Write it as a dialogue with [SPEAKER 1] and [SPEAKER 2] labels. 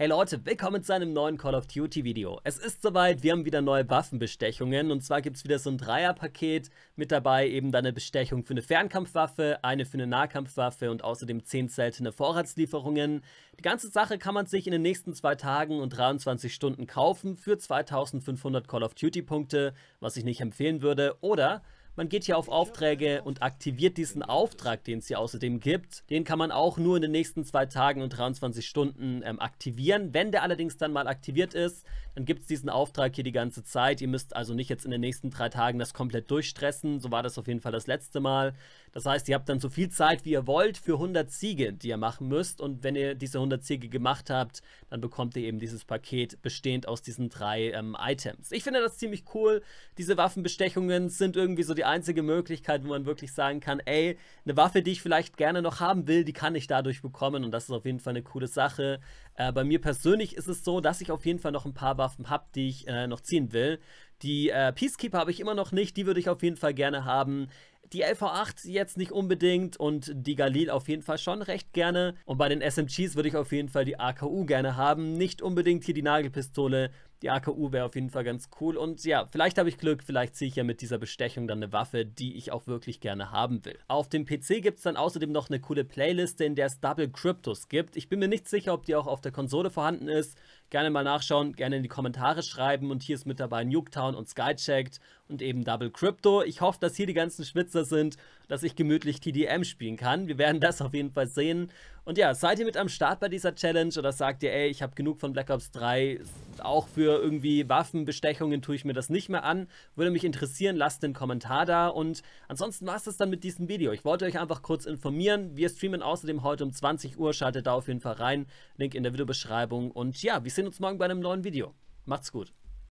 [SPEAKER 1] Hey Leute, willkommen zu einem neuen Call of Duty Video. Es ist soweit, wir haben wieder neue Waffenbestechungen und zwar gibt es wieder so ein Dreierpaket mit dabei, eben dann eine Bestechung für eine Fernkampfwaffe, eine für eine Nahkampfwaffe und außerdem 10 seltene Vorratslieferungen. Die ganze Sache kann man sich in den nächsten zwei Tagen und 23 Stunden kaufen für 2500 Call of Duty Punkte, was ich nicht empfehlen würde, oder man geht hier auf Aufträge und aktiviert diesen Auftrag, den es hier außerdem gibt. Den kann man auch nur in den nächsten zwei Tagen und 23 Stunden ähm, aktivieren. Wenn der allerdings dann mal aktiviert ist, dann gibt es diesen Auftrag hier die ganze Zeit. Ihr müsst also nicht jetzt in den nächsten drei Tagen das komplett durchstressen. So war das auf jeden Fall das letzte Mal. Das heißt, ihr habt dann so viel Zeit, wie ihr wollt, für 100 Siege, die ihr machen müsst. Und wenn ihr diese 100 Siege gemacht habt, dann bekommt ihr eben dieses Paket bestehend aus diesen drei ähm, Items. Ich finde das ziemlich cool. Diese Waffenbestechungen sind irgendwie so die einzige Möglichkeit, wo man wirklich sagen kann, ey, eine Waffe, die ich vielleicht gerne noch haben will, die kann ich dadurch bekommen. Und das ist auf jeden Fall eine coole Sache. Äh, bei mir persönlich ist es so, dass ich auf jeden Fall noch ein paar Waffen Waffen habe, die ich äh, noch ziehen will. Die äh, Peacekeeper habe ich immer noch nicht, die würde ich auf jeden Fall gerne haben die LV8 jetzt nicht unbedingt und die Galil auf jeden Fall schon recht gerne. Und bei den SMGs würde ich auf jeden Fall die AKU gerne haben. Nicht unbedingt hier die Nagelpistole. Die AKU wäre auf jeden Fall ganz cool. Und ja, vielleicht habe ich Glück, vielleicht ziehe ich ja mit dieser Bestechung dann eine Waffe, die ich auch wirklich gerne haben will. Auf dem PC gibt es dann außerdem noch eine coole Playliste, in der es Double Cryptos gibt. Ich bin mir nicht sicher, ob die auch auf der Konsole vorhanden ist. Gerne mal nachschauen, gerne in die Kommentare schreiben. Und hier ist mit dabei Nuketown und Skychecked und eben Double Crypto. Ich hoffe, dass hier die ganzen Schwitzer größer sind, dass ich gemütlich TDM spielen kann. Wir werden das auf jeden Fall sehen. Und ja, seid ihr mit am Start bei dieser Challenge oder sagt ihr, ey, ich habe genug von Black Ops 3, auch für irgendwie Waffenbestechungen tue ich mir das nicht mehr an? Würde mich interessieren, lasst den Kommentar da und ansonsten war es das dann mit diesem Video. Ich wollte euch einfach kurz informieren. Wir streamen außerdem heute um 20 Uhr, schaltet da auf jeden Fall rein. Link in der Videobeschreibung und ja, wir sehen uns morgen bei einem neuen Video. Macht's gut.